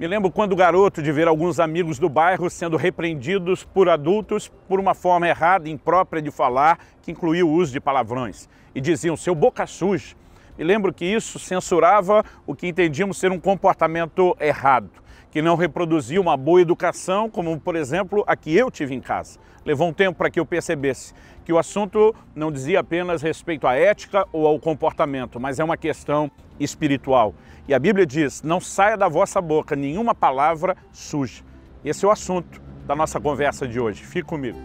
Me lembro quando garoto de ver alguns amigos do bairro sendo repreendidos por adultos por uma forma errada e imprópria de falar, que incluía o uso de palavrões, e diziam seu boca suja. Me lembro que isso censurava o que entendíamos ser um comportamento errado que não reproduziu uma boa educação, como por exemplo a que eu tive em casa. Levou um tempo para que eu percebesse que o assunto não dizia apenas respeito à ética ou ao comportamento, mas é uma questão espiritual. E a Bíblia diz: não saia da vossa boca nenhuma palavra suja. Esse é o assunto da nossa conversa de hoje. Fique comigo.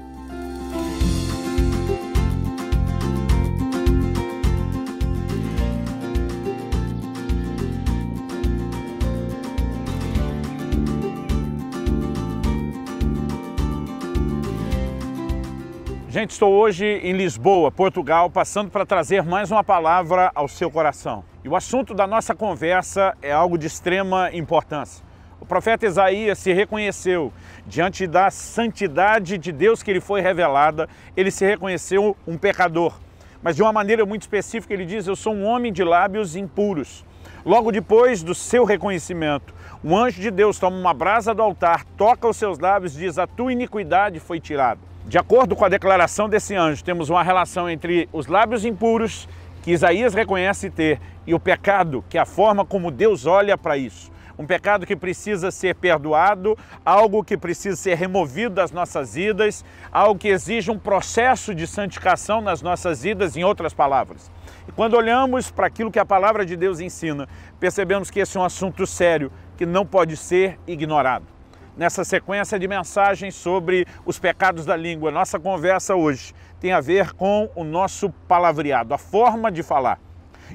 Gente, estou hoje em Lisboa, Portugal, passando para trazer mais uma palavra ao seu coração. E o assunto da nossa conversa é algo de extrema importância. O profeta Isaías se reconheceu diante da santidade de Deus que lhe foi revelada, ele se reconheceu um pecador. Mas de uma maneira muito específica, ele diz: Eu sou um homem de lábios impuros. Logo depois do seu reconhecimento, um anjo de Deus toma uma brasa do altar, toca os seus lábios e diz: A tua iniquidade foi tirada de acordo com a declaração desse anjo, temos uma relação entre os lábios impuros, que Isaías reconhece ter, e o pecado, que é a forma como Deus olha para isso. Um pecado que precisa ser perdoado, algo que precisa ser removido das nossas vidas, algo que exige um processo de santificação nas nossas vidas, em outras palavras. E quando olhamos para aquilo que a palavra de Deus ensina, percebemos que esse é um assunto sério que não pode ser ignorado nessa sequência de mensagens sobre os pecados da língua. Nossa conversa hoje tem a ver com o nosso palavreado, a forma de falar.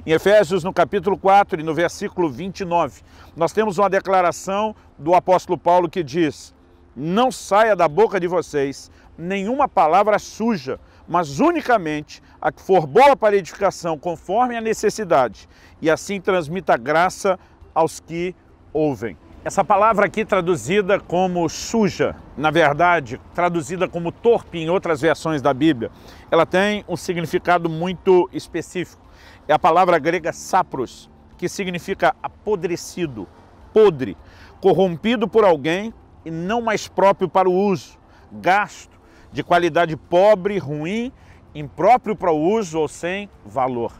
Em Efésios, no capítulo 4 e no versículo 29, nós temos uma declaração do apóstolo Paulo que diz: Não saia da boca de vocês nenhuma palavra suja, mas unicamente a que for boa para edificação, conforme a necessidade, e assim transmita graça aos que ouvem. Essa palavra aqui traduzida como suja, na verdade, traduzida como torpe em outras versões da Bíblia, ela tem um significado muito específico. É a palavra grega sapros, que significa apodrecido, podre, corrompido por alguém e não mais próprio para o uso, gasto, de qualidade pobre, ruim, impróprio para o uso ou sem valor.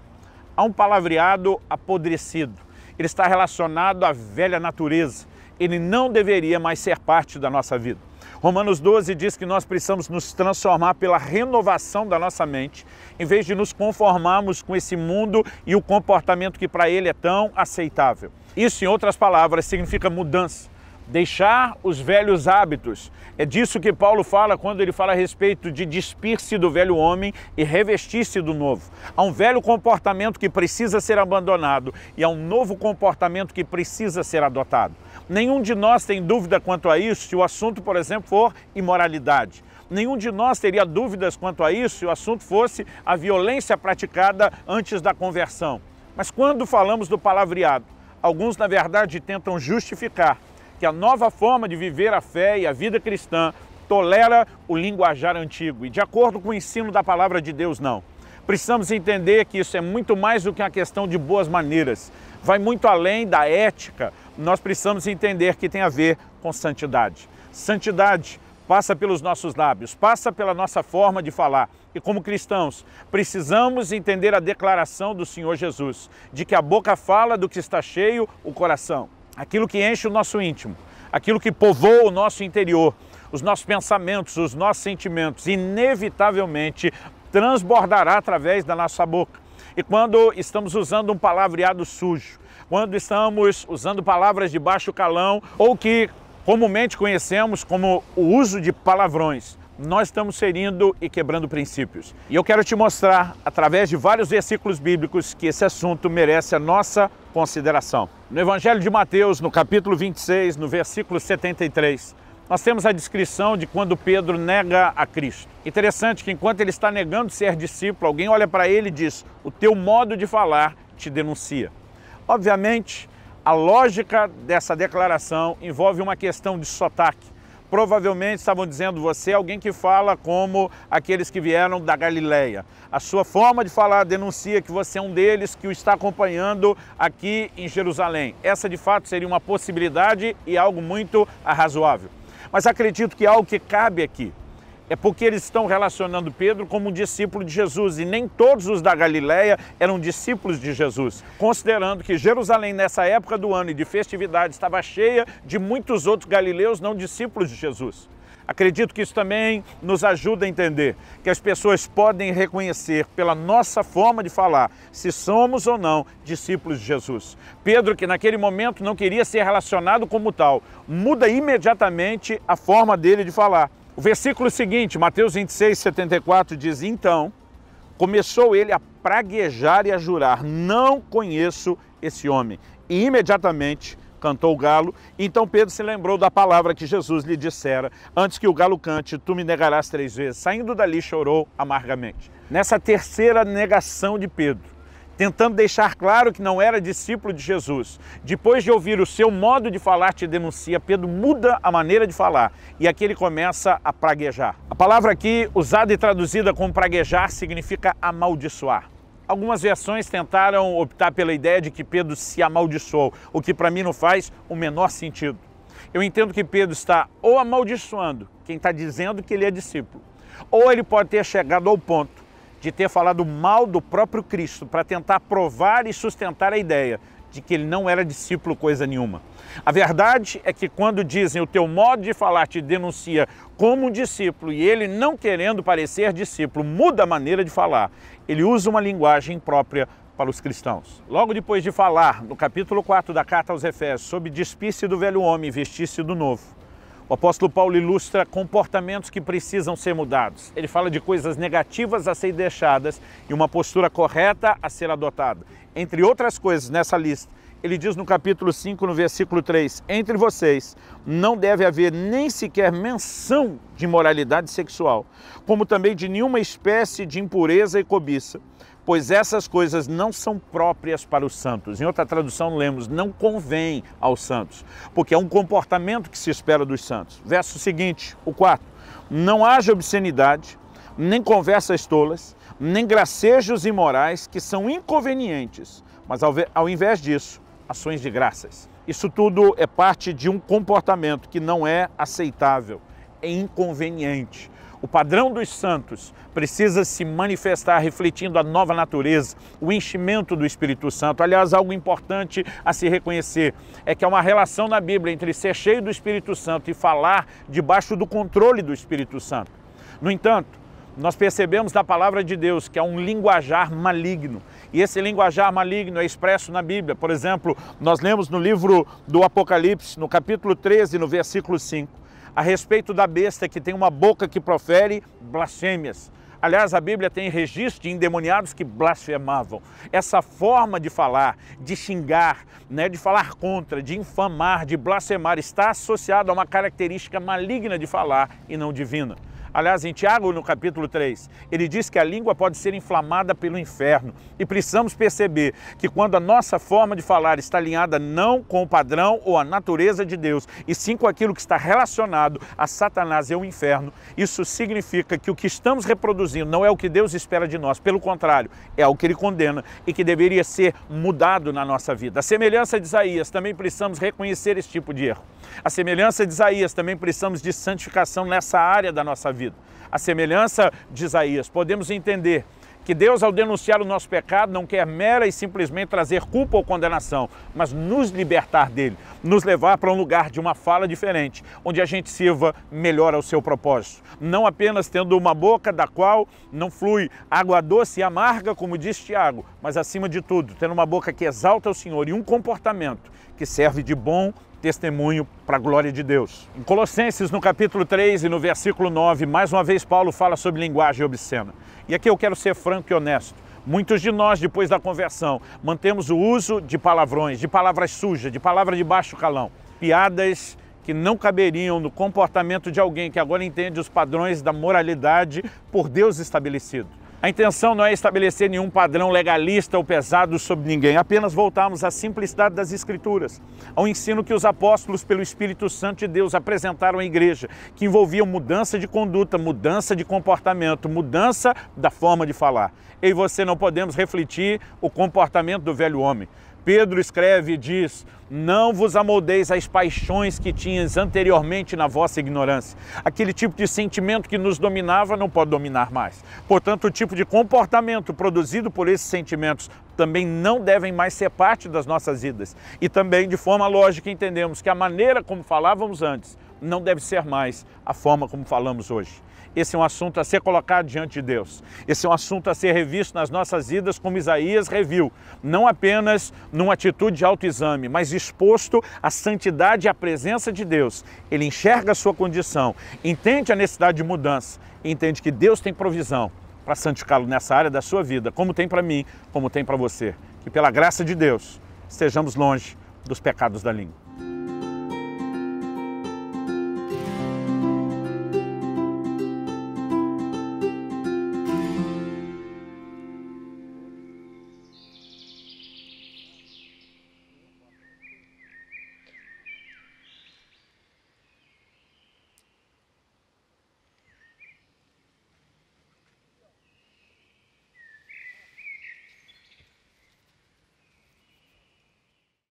Há um palavreado apodrecido. Ele está relacionado à velha natureza, ele não deveria mais ser parte da nossa vida. Romanos 12 diz que nós precisamos nos transformar pela renovação da nossa mente, em vez de nos conformarmos com esse mundo e o comportamento que para ele é tão aceitável. Isso, em outras palavras, significa mudança deixar os velhos hábitos. É disso que Paulo fala quando ele fala a respeito de despir-se do velho homem e revestir-se do novo. Há um velho comportamento que precisa ser abandonado e há um novo comportamento que precisa ser adotado. Nenhum de nós tem dúvida quanto a isso se o assunto, por exemplo, for imoralidade. Nenhum de nós teria dúvidas quanto a isso se o assunto fosse a violência praticada antes da conversão. Mas quando falamos do palavreado, alguns, na verdade, tentam justificar que a nova forma de viver a fé e a vida cristã tolera o linguajar antigo e de acordo com o ensino da palavra de Deus, não. Precisamos entender que isso é muito mais do que uma questão de boas maneiras. Vai muito além da ética, nós precisamos entender que tem a ver com santidade. Santidade passa pelos nossos lábios, passa pela nossa forma de falar. E como cristãos, precisamos entender a declaração do Senhor Jesus, de que a boca fala do que está cheio o coração, aquilo que enche o nosso íntimo, aquilo que povoa o nosso interior, os nossos pensamentos, os nossos sentimentos, inevitavelmente transbordará através da nossa boca. E quando estamos usando um palavreado sujo, quando estamos usando palavras de baixo calão ou que comumente conhecemos como o uso de palavrões. Nós estamos ferindo e quebrando princípios. E eu quero te mostrar, através de vários versículos bíblicos, que esse assunto merece a nossa consideração. No Evangelho de Mateus, no capítulo 26, no versículo 73, nós temos a descrição de quando Pedro nega a Cristo. Interessante que enquanto ele está negando ser discípulo, alguém olha para ele e diz: O teu modo de falar te denuncia. Obviamente, a lógica dessa declaração envolve uma questão de sotaque. Provavelmente estavam dizendo você alguém que fala como aqueles que vieram da Galileia. A sua forma de falar denuncia que você é um deles que o está acompanhando aqui em Jerusalém. Essa de fato seria uma possibilidade e algo muito razoável. Mas acredito que algo que cabe aqui é porque eles estão relacionando Pedro como um discípulo de Jesus e nem todos os da Galileia eram discípulos de Jesus, considerando que Jerusalém nessa época do ano e de festividade estava cheia de muitos outros galileus não discípulos de Jesus. Acredito que isso também nos ajuda a entender que as pessoas podem reconhecer pela nossa forma de falar se somos ou não discípulos de Jesus. Pedro, que naquele momento não queria ser relacionado como tal, muda imediatamente a forma dele de falar. O versículo é seguinte, Mateus 26, 74, diz: Então começou ele a praguejar e a jurar: Não conheço esse homem. E imediatamente cantou o galo. Então Pedro se lembrou da palavra que Jesus lhe dissera: Antes que o galo cante, tu me negarás três vezes. Saindo dali, chorou amargamente. Nessa terceira negação de Pedro, tentando deixar claro que não era discípulo de Jesus. Depois de ouvir o seu modo de falar te denuncia, Pedro muda a maneira de falar e aqui ele começa a praguejar. A palavra aqui, usada e traduzida como praguejar, significa amaldiçoar. Algumas versões tentaram optar pela ideia de que Pedro se amaldiçoou, o que para mim não faz o menor sentido. Eu entendo que Pedro está ou amaldiçoando quem está dizendo que ele é discípulo, ou ele pode ter chegado ao ponto de ter falado mal do próprio Cristo para tentar provar e sustentar a ideia de que ele não era discípulo coisa nenhuma. A verdade é que quando dizem o teu modo de falar te denuncia como discípulo e ele não querendo parecer discípulo muda a maneira de falar, ele usa uma linguagem própria para os cristãos. Logo depois de falar, no capítulo 4 da carta aos Efésios, sobre despir do velho homem e vestir-se do novo, o apóstolo Paulo ilustra comportamentos que precisam ser mudados. Ele fala de coisas negativas a ser deixadas e uma postura correta a ser adotada. Entre outras coisas nessa lista, ele diz no capítulo 5, no versículo 3: Entre vocês não deve haver nem sequer menção de moralidade sexual, como também de nenhuma espécie de impureza e cobiça pois essas coisas não são próprias para os santos. Em outra tradução, lemos, não convém aos santos, porque é um comportamento que se espera dos santos. Verso seguinte, o 4. Não haja obscenidade, nem conversas tolas, nem gracejos imorais que são inconvenientes, mas ao, ao invés disso, ações de graças. Isso tudo é parte de um comportamento que não é aceitável, é inconveniente. O padrão dos santos precisa se manifestar refletindo a nova natureza, o enchimento do Espírito Santo. Aliás, algo importante a se reconhecer é que há uma relação na Bíblia entre ser cheio do Espírito Santo e falar debaixo do controle do Espírito Santo. No entanto, nós percebemos da palavra de Deus que há um linguajar maligno. E esse linguajar maligno é expresso na Bíblia. Por exemplo, nós lemos no livro do Apocalipse, no capítulo 13, no versículo 5, a respeito da besta que tem uma boca que profere blasfêmias. Aliás, a Bíblia tem registro de endemoniados que blasfemavam. Essa forma de falar, de xingar, né, de falar contra, de infamar, de blasfemar, está associada a uma característica maligna de falar e não divina. Aliás, em Tiago, no capítulo 3, ele diz que a língua pode ser inflamada pelo inferno. E precisamos perceber que quando a nossa forma de falar está alinhada não com o padrão ou a natureza de Deus, e sim com aquilo que está relacionado a Satanás e o inferno, isso significa que o que estamos reproduzindo não é o que Deus espera de nós, pelo contrário, é o que ele condena e que deveria ser mudado na nossa vida. A semelhança de Isaías, também precisamos reconhecer esse tipo de erro. A semelhança de Isaías, também precisamos de santificação nessa área da nossa vida. A semelhança de Isaías, podemos entender que Deus, ao denunciar o nosso pecado, não quer mera e simplesmente trazer culpa ou condenação, mas nos libertar dele, nos levar para um lugar de uma fala diferente, onde a gente sirva melhor ao seu propósito. Não apenas tendo uma boca da qual não flui água doce e amarga, como diz Tiago, mas acima de tudo, tendo uma boca que exalta o Senhor e um comportamento que serve de bom testemunho para a glória de Deus. Em Colossenses, no capítulo 3 e no versículo 9, mais uma vez Paulo fala sobre linguagem obscena. E aqui eu quero ser franco e honesto. Muitos de nós, depois da conversão, mantemos o uso de palavrões, de palavras sujas, de palavras de baixo calão, piadas que não caberiam no comportamento de alguém que agora entende os padrões da moralidade por Deus estabelecido. A intenção não é estabelecer nenhum padrão legalista ou pesado sobre ninguém, apenas voltarmos à simplicidade das Escrituras, ao ensino que os apóstolos, pelo Espírito Santo de Deus, apresentaram à igreja, que envolvia mudança de conduta, mudança de comportamento, mudança da forma de falar. Eu e você não podemos refletir o comportamento do velho homem, Pedro escreve e diz: Não vos amoldeis às paixões que tinhas anteriormente na vossa ignorância. Aquele tipo de sentimento que nos dominava não pode dominar mais. Portanto, o tipo de comportamento produzido por esses sentimentos também não devem mais ser parte das nossas vidas. E também, de forma lógica, entendemos que a maneira como falávamos antes não deve ser mais a forma como falamos hoje. Esse é um assunto a ser colocado diante de Deus. Esse é um assunto a ser revisto nas nossas vidas, como Isaías reviu, não apenas numa atitude de autoexame, mas exposto à santidade e à presença de Deus. Ele enxerga a sua condição, entende a necessidade de mudança, entende que Deus tem provisão para santificá-lo nessa área da sua vida, como tem para mim, como tem para você. Que pela graça de Deus estejamos longe dos pecados da língua.